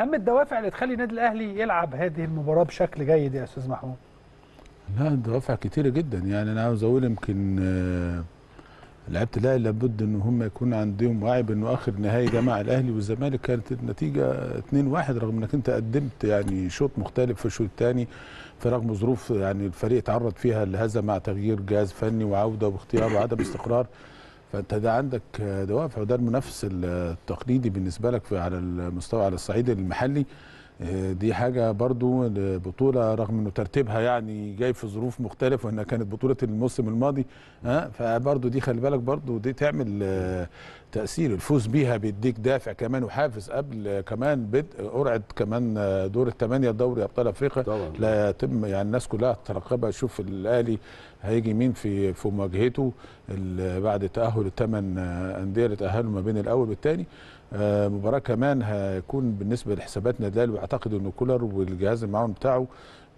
اهم الدوافع اللي تخلي النادي الاهلي يلعب هذه المباراه بشكل جيد يا استاذ محمود لا دوافع كتيره جدا يعني انا عاوز اقول يمكن آه، لعيبه الاهلي لابد ان هم يكون عندهم وعي بانه اخر نهائي جمع الاهلي والزمالك كانت النتيجه 2-1 رغم انك انت قدمت يعني شوط مختلف في الشوط الثاني فرغم ظروف يعني الفريق تعرض فيها لهذا مع تغيير جهاز فني وعوده واختيار وعدم استقرار فانت ده عندك دوافع وده المنافس التقليدي بالنسبه لك على المستوى على الصعيد المحلي آه، دي حاجة برضو بطولة رغم انه ترتيبها يعني جاي في ظروف مختلفة وانها كانت بطولة الموسم الماضي ها آه، فبرضو دي خلي بالك برضو دي تعمل آه، تأثير الفوز بيها بيديك دافع كمان وحافز قبل كمان بدء قرعة كمان دور الثمانية دوري أبطال أفريقيا طبعا. لا يتم يعني الناس كلها ترقبها شوف الأهلي هيجي مين في في مواجهته بعد تأهل الثمان أندية اللي تأهلوا ما بين الأول والثاني آه، مباراه كمان هيكون بالنسبه لحسابات نادال واعتقد ان كولر والجهاز المعاون بتاعه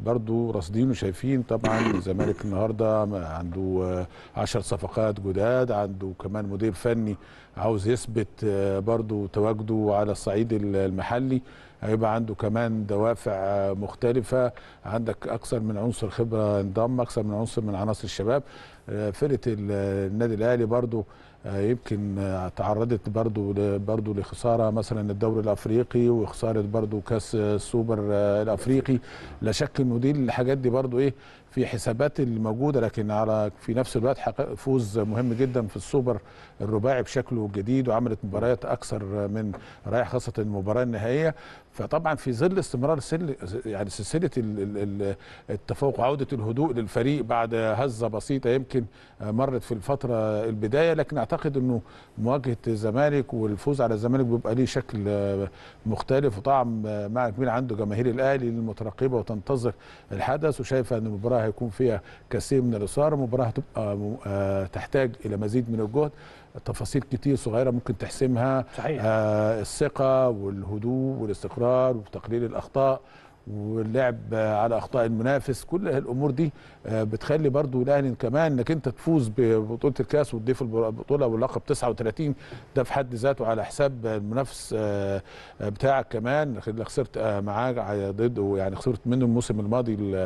برضه راصدين وشايفين طبعا الزمالك النهارده عنده 10 آه، صفقات جداد عنده كمان مدير فني عاوز يثبت آه، برضه تواجده على الصعيد المحلي هيبقى عنده كمان دوافع مختلفه عندك اكثر من عنصر خبره انضم اكثر من عنصر من عناصر الشباب آه، فرقه النادي الاهلي برضو آه، يمكن آه، تعرضت برضو برضو لخساره مثلا الدوري الافريقي وخساره برضو كاس السوبر الافريقي لا شك انه دي الحاجات دي برضو ايه في حسابات الموجوده لكن على في نفس الوقت حقق فوز مهم جدا في السوبر الرباعي بشكله الجديد وعملت مباريات اكثر من رايح خاصه المباراه النهائيه فطبعا في ظل استمرار سل يعني سلسله التفوق عوده الهدوء للفريق بعد هزه بسيطه يمكن مرت في الفتره البدايه لكن اعتقد انه مواجهه الزمالك والفوز على الزمالك بيبقى ليه شكل مختلف وطعم مع كبير عنده جماهير الاهلي المترقبه وتنتظر الحدث وشايفه ان المباراه هيكون فيها كثير من الاثاره مباراه هتبقى آه، تحتاج الى مزيد من الجهد تفاصيل كتير صغيره ممكن تحسمها صحيح. آه الثقه والهدوء والاستقرار وتقليل الاخطاء واللعب على اخطاء المنافس كل الامور دي آه، بتخلي برضو الاهلي كمان انك انت تفوز ببطوله الكاس وتضيف البطوله واللقب 39 ده في حد ذاته على حساب المنافس آه، آه، بتاعك كمان اللي خسرت معاه ضده يعني خسرت منه الموسم الماضي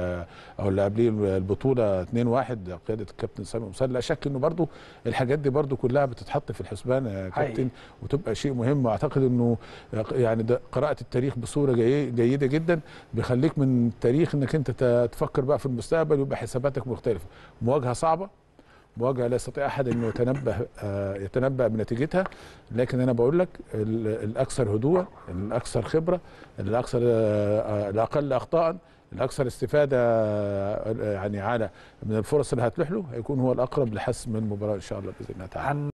او اللي قبليه البطوله 2-1 قياده الكابتن سامي مسلا لا شك انه برضو الحاجات دي برضو كلها بتتحط في الحسبان يا كابتن وتبقى شيء مهم واعتقد انه يعني قراءه التاريخ بصوره جيده جدا بيخليك من التاريخ انك انت تفكر بقى في المستقبل ويبقى حساباتك مختلفه مواجهه صعبه مواجهه لا يستطيع احد انه يتنبه آه، يتنبا بنتيجتها لكن انا بقول لك الاكثر هدوء الاكثر خبره الاكثر آه، الاقل اخطاء الاكثر استفاده آه، يعني على من الفرص اللي هتلوح له هيكون هو الاقرب لحسم المباراه ان شاء الله باذن الله تعالى